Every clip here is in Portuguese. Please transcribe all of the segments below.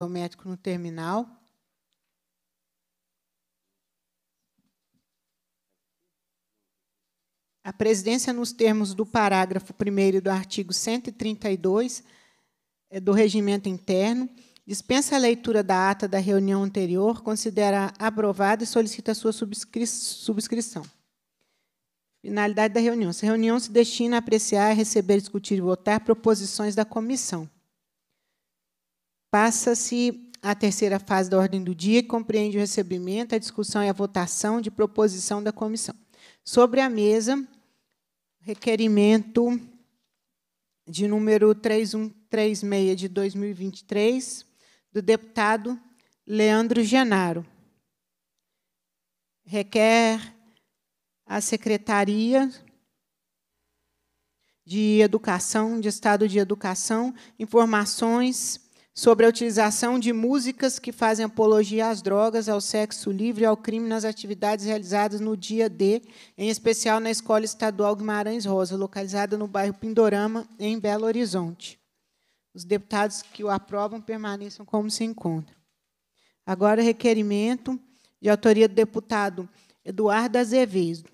ao médico no terminal. A presidência, nos termos do parágrafo 1 do artigo 132 é do Regimento Interno, dispensa a leitura da ata da reunião anterior, considera aprovada e solicita sua subscri subscrição. Finalidade da reunião. Essa reunião se destina a apreciar, receber, discutir e votar proposições da comissão Passa-se a terceira fase da ordem do dia, que compreende o recebimento, a discussão e a votação de proposição da comissão. Sobre a mesa, requerimento de número 3136 de 2023, do deputado Leandro Genaro. Requer a Secretaria de Educação, de Estado de Educação, informações sobre a utilização de músicas que fazem apologia às drogas, ao sexo livre e ao crime nas atividades realizadas no dia D, em especial na Escola Estadual Guimarães Rosa, localizada no bairro Pindorama, em Belo Horizonte. Os deputados que o aprovam permaneçam como se encontram. Agora, requerimento de autoria do deputado Eduardo Azevedo.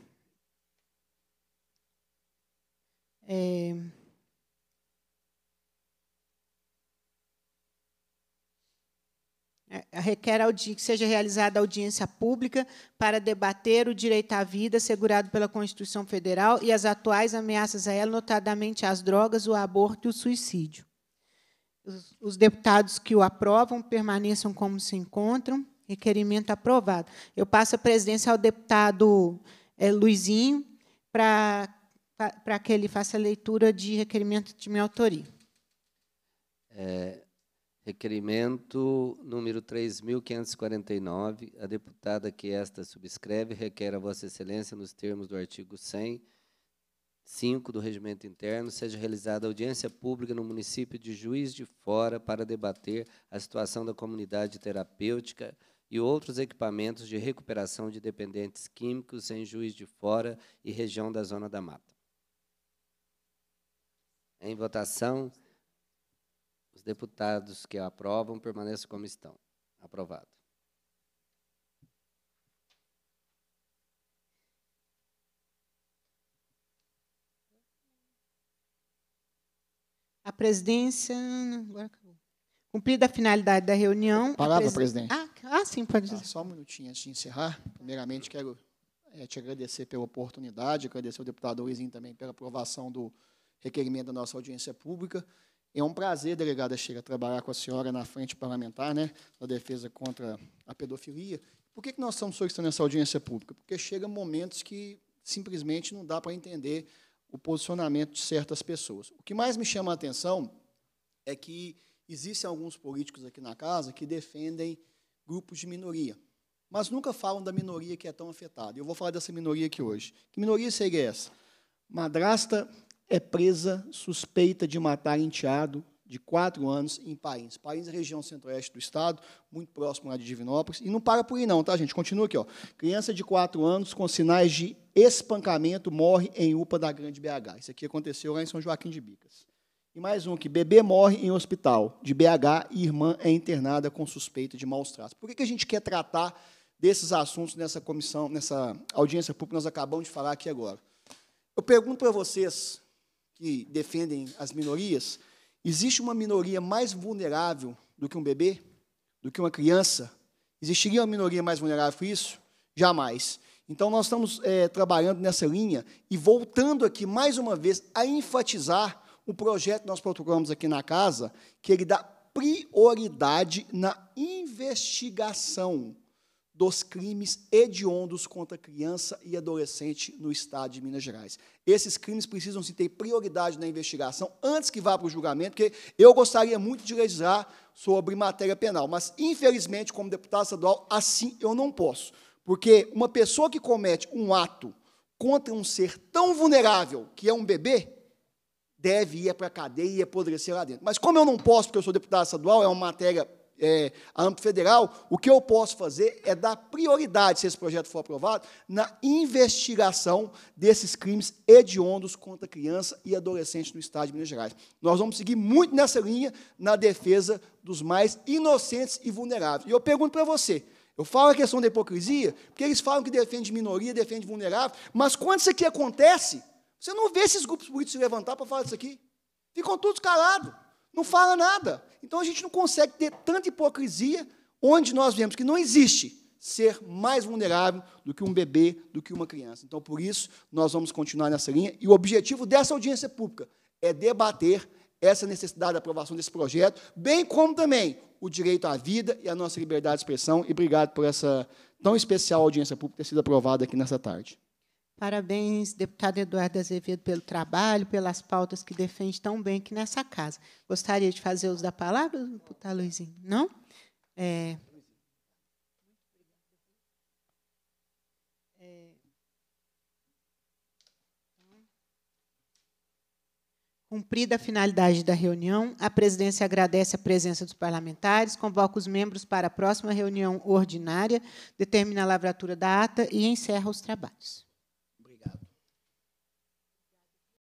É... É, requer que seja realizada audiência pública para debater o direito à vida assegurado pela Constituição Federal e as atuais ameaças a ela, notadamente as drogas, o aborto e o suicídio. Os deputados que o aprovam permaneçam como se encontram. Requerimento aprovado. Eu passo a presidência ao deputado é, Luizinho para, para que ele faça a leitura de requerimento de minha autoria. É, Requerimento número 3.549. A deputada que esta subscreve requer a Vossa Excelência, nos termos do artigo 100, 5 do Regimento Interno, seja realizada audiência pública no município de Juiz de Fora para debater a situação da comunidade terapêutica e outros equipamentos de recuperação de dependentes químicos em Juiz de Fora e região da Zona da Mata. Em votação. Os deputados que aprovam permaneçam como estão. Aprovado. A presidência. Agora acabou. Cumprida a finalidade da reunião. Palavra, presidente. Ah, ah, sim, pode dizer. Ah, só um minutinho antes de encerrar. Primeiramente, quero é, te agradecer pela oportunidade, agradecer ao deputado Luizinho também pela aprovação do requerimento da nossa audiência pública. É um prazer, delegada Sheila, trabalhar com a senhora na frente parlamentar, né, na defesa contra a pedofilia. Por que, nós estamos solicitando essa audiência pública? Porque chegam momentos que simplesmente não dá para entender o posicionamento de certas pessoas. O que mais me chama a atenção é que existem alguns políticos aqui na casa que defendem grupos de minoria, mas nunca falam da minoria que é tão afetada. Eu vou falar dessa minoria aqui hoje. Que minoria seria essa? Madrasta, é presa suspeita de matar enteado de quatro anos em Paris. Paris é região centro-oeste do estado, muito próximo lá de Divinópolis. E não para por aí não, tá, gente? Continua aqui. Ó. Criança de quatro anos com sinais de espancamento morre em UPA da Grande BH. Isso aqui aconteceu lá em São Joaquim de Bicas. E mais um que bebê morre em hospital de BH e irmã é internada com suspeita de maus tratos. Por que, que a gente quer tratar desses assuntos nessa comissão, nessa audiência pública que nós acabamos de falar aqui agora? Eu pergunto para vocês, que defendem as minorias, existe uma minoria mais vulnerável do que um bebê, do que uma criança? Existiria uma minoria mais vulnerável que isso? Jamais. Então, nós estamos é, trabalhando nessa linha e voltando aqui mais uma vez a enfatizar o projeto que nós protocolamos aqui na casa, que ele dá prioridade na investigação dos crimes hediondos contra criança e adolescente no Estado de Minas Gerais. Esses crimes precisam se ter prioridade na investigação antes que vá para o julgamento, porque eu gostaria muito de legislar sobre matéria penal, mas, infelizmente, como deputado estadual, assim eu não posso, porque uma pessoa que comete um ato contra um ser tão vulnerável que é um bebê, deve ir para a cadeia e apodrecer lá dentro. Mas como eu não posso, porque eu sou deputado estadual, é uma matéria é, a âmbito federal, o que eu posso fazer é dar prioridade, se esse projeto for aprovado, na investigação desses crimes hediondos contra criança e adolescente no Estado de Minas Gerais. Nós vamos seguir muito nessa linha na defesa dos mais inocentes e vulneráveis. E eu pergunto para você, eu falo a questão da hipocrisia, porque eles falam que defende minoria, defende vulnerável, mas quando isso aqui acontece, você não vê esses grupos políticos se levantar para falar disso aqui. Ficam todos calados não fala nada. Então a gente não consegue ter tanta hipocrisia onde nós vemos que não existe ser mais vulnerável do que um bebê, do que uma criança. Então, por isso, nós vamos continuar nessa linha. E o objetivo dessa audiência pública é debater essa necessidade da aprovação desse projeto, bem como também o direito à vida e à nossa liberdade de expressão. E obrigado por essa tão especial audiência pública ter sido aprovada aqui nessa tarde. Parabéns, deputado Eduardo Azevedo, pelo trabalho, pelas pautas que defende tão bem aqui nessa casa. Gostaria de fazer uso da palavra, deputado Luizinho? Não? É. é... Cumprida a finalidade da reunião, a presidência agradece a presença dos parlamentares, convoca os membros para a próxima reunião ordinária, determina a lavratura da ata e encerra os trabalhos.